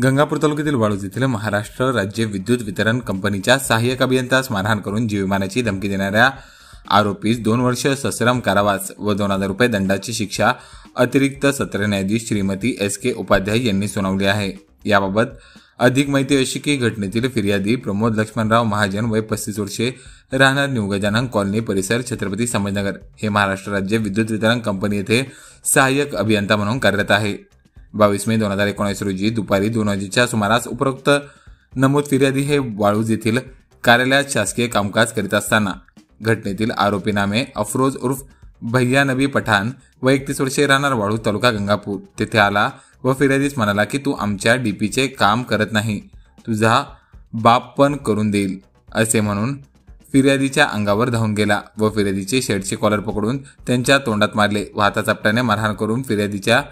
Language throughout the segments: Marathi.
गंगापूर तालुक्यातील वाळूज येथील महाराष्ट्र राज्य विद्युत वितरण कंपनीच्या सहाय्यक अभियंत्यास मारहाण करून जीवमानाची धमकी देणाऱ्या आरोपीस दोन वर्ष सश्रम कारावास व दोन हजार रुपये दंडाची शिक्षा अतिरिक्त सत्र न्यायाधीश श्रीमती एस के उपाध्याय यांनी सुनावली आहे याबाबत अधिक माहिती अशी की घटनेतील फिर्यादी प्रमोद लक्ष्मणराव महाजन वय पस्तीस वर्षे राहणार न्यू गजानन कॉलनी परिसर छत्रपती संभाजीनगर हे महाराष्ट्र राज्य विद्युत वितरण कंपनी येथे सहाय्यक अभियंता म्हणून कार्यरत आहे बावीस मे दोन हजार एकोणीस रोजी दुपारी दोन वाजेच्या सुमारास उपरोक्त नमूद फिर्यादी हे वाळूज येथील कार्यालयात शासकीय कामकाज करीत असताना घटनेतील आरोपी नामे अफरोज उर्फ भैया नबी पठाण व एकतीस वर्षे राहणार वाळू तालुका गंगापूर तेथे आला व फिर्यादीस म्हणाला की तू आमच्या डीपीचे काम करत नाही तुझा बाप पण करून देईल असे म्हणून फिर्यादीच्या अंगावर धावून गेला व फिर्यादीचे शेडचे कॉलर पकडून त्यांच्या तोंडात मारले व हाताचापट्याने मारहाण करून फिर्यादीच्या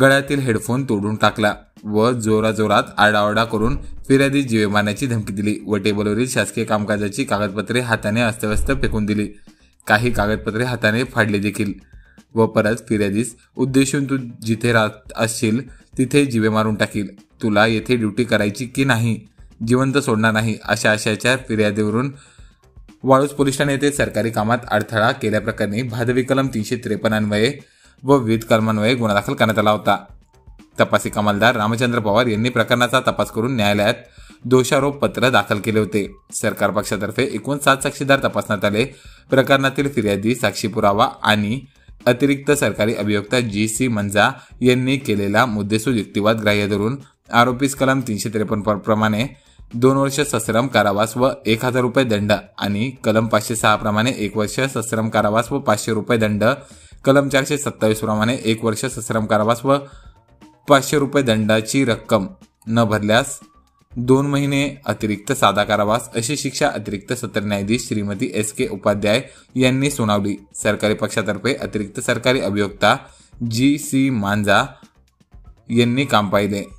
गळ्यातील हेडफोन तोडून टाकला व जोराजोरात आडाओरडा करून फिर्यादी जीवे मारण्याची धमकी दिली व टेबलवरील शासकीय कामकाजाची कागदपत्रे हाताने अस्तव्यस्त फेकून दिली काही कागदपत्रे हाताने फाडली देखील व परत फिर्यादीस उद्देशून तू जिथे राहत असशील तिथे जीवे मारून टाकील तुला येथे ड्युटी करायची की नाही जिवंत सोडणार नाही अशा आशयाच्या फिर्यादीवरून वाळूज पोलीस ठाणे येथे सरकारी कामात अडथळा केल्याप्रकरणी भादवी कलम तीनशे त्रेपन्न अन्वये व विविध कर्मान्वये गुन्हा दाखल करण्यात आला होता तपासी कमालदार रामचंद्र पवार यांनी प्रकरणाचा तपास करून न्यायालयात दोषारोप पत्र दाखल केले होते सरकार पक्षातर्फे एकूण सात साक्षीदार तपासण्यात आले प्रकरणातील फिर्यादी साक्षी पुरावा आणि अतिरिक्त सरकारी अभियोक्ता जी सी मंजा यांनी केलेला मुद्देसूद युक्तिवाद ग्राह्य धरून आरोपीस कलम तीनशे त्रेपन्न प्रमाणे दोन वर्ष सश्रम कारावास व एक हजार रुपये दंड आणि कलम पाचशे सहा प्रमाणे एक वर्ष सश्रम कारावास व पाचशे रुपये दंड कलम चारशे सत्तावीस प्रमाणे एक वर्ष सश्रम कारावास व पाचशे रुपये दंडाची रक्कम न भरल्यास दोन महिने अतिरिक्त साधा कारावास अशी शिक्षा अतिरिक्त सत्र न्यायाधीश श्रीमती एस के उपाध्याय यांनी सुनावली सरकारी पक्षातर्फे अतिरिक्त सरकारी अभियोक्ता जी सी मांजा यांनी काम पाहिले